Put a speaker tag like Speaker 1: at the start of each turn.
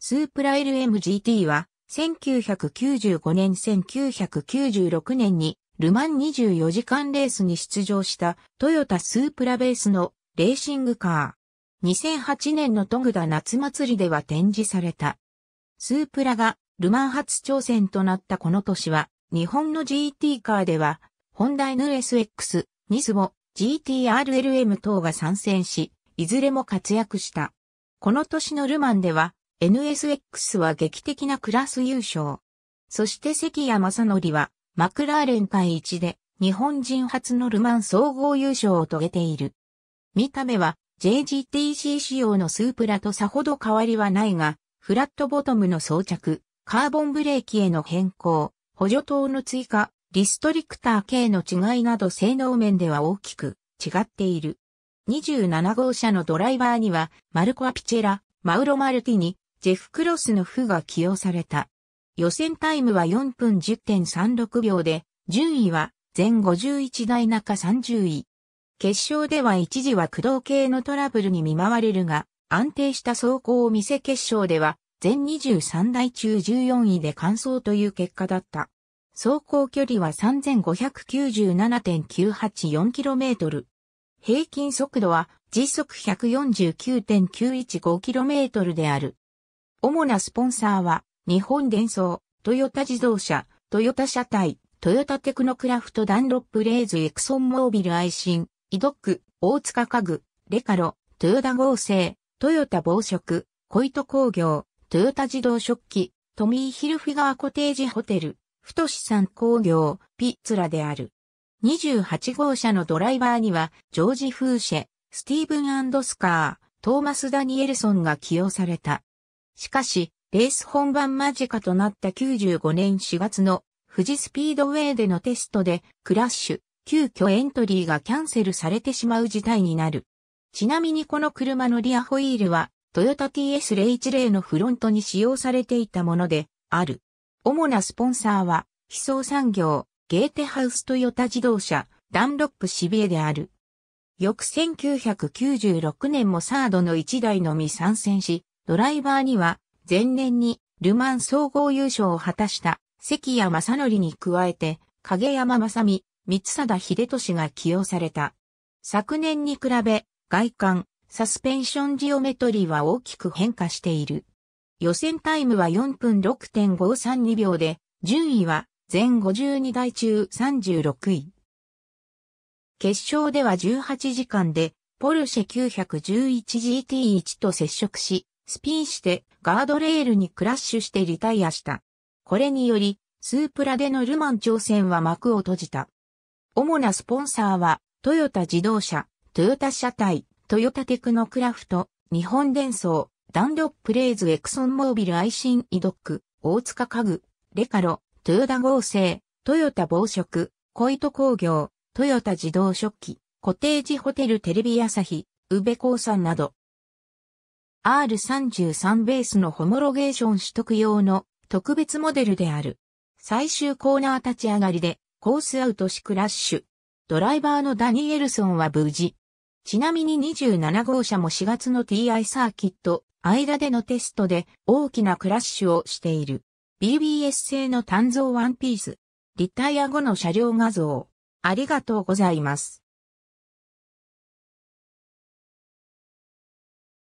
Speaker 1: スープラ LMGT は、1995年1996年に、ルマン24時間レースに出場したトヨタスープラベースのレーシングカー。2008年のトグダ夏祭りでは展示された。スープラがルマン初挑戦となったこの年は、日本の GT カーでは、ホンダ NSX、ニスボ、GTRLM 等が参戦し、いずれも活躍した。この年のルマンでは、NSX は劇的なクラス優勝。そして関谷正則は、マクラーレン会一で、日本人初のルマン総合優勝を遂げている。見た目は、JGTC 仕様のスープラとさほど変わりはないが、フラットボトムの装着、カーボンブレーキへの変更、補助灯の追加、リストリクター系の違いなど性能面では大きく違っている。27号車のドライバーには、マルコ・アピチェラ、マウロ・マルティニ、ジェフ・クロスの負が起用された。予選タイムは4分10.36秒で、順位は全51台中30位。決勝では一時は駆動系のトラブルに見舞われるが、安定した走行を見せ決勝では、全23台中14位で完走という結果だった。走行距離は 3597.984km。平均速度は時速 149.915km である。主なスポンサーは、日本電装、トヨタ自動車、トヨタ車体、トヨタテクノクラフトダンロップレーズエクソンモービル愛ン、イドック、大塚家具、レカロ、トヨタ合成、トヨタ防食、コイト工業、トヨタ自動食器、トミーヒルフィガーコテージホテル、ふとしさん工業、ピッツラである。28号車のドライバーには、ジョージ・フーシェ、スティーブン・スカー、トーマス・ダニエルソンが起用された。しかし、レース本番間近となった95年4月の富士スピードウェイでのテストでクラッシュ、急遽エントリーがキャンセルされてしまう事態になる。ちなみにこの車のリアホイールは、トヨタ TS010 のフロントに使用されていたもので、ある。主なスポンサーは、非装産業、ゲーテハウストヨタ自動車、ダンロップシビエである。翌1996年もサードの1台のみ参戦し、ドライバーには、前年にルマン総合優勝を果たした関谷正則に加えて、影山正美、三貞秀俊が起用された。昨年に比べ、外観、サスペンションジオメトリーは大きく変化している。予選タイムは4分6.532秒で、順位は全52台中36位。決勝では18時間で、ポルシェ 911GT1 と接触し、スピンしてガードレールにクラッシュしてリタイアした。これにより、スープラでのルマン挑戦は幕を閉じた。主なスポンサーは、トヨタ自動車、トヨタ車体、トヨタテクノクラフト、日本電装、ダンロップレイズエクソンモービルアイシンイドック、大塚家具、レカロ、トヨタ合成、トヨタ防食、イト工業、トヨタ自動食器、コテージホテルテレビ朝日、宇部興産など、R33 ベースのホモロゲーション取得用の特別モデルである。最終コーナー立ち上がりでコースアウトしクラッシュ。ドライバーのダニエルソンは無事。ちなみに27号車も4月の TI サーキット、間でのテストで大きなクラッシュをしている。BBS 製の単造ワンピース。リタイア後の車両画像。ありがとうございます。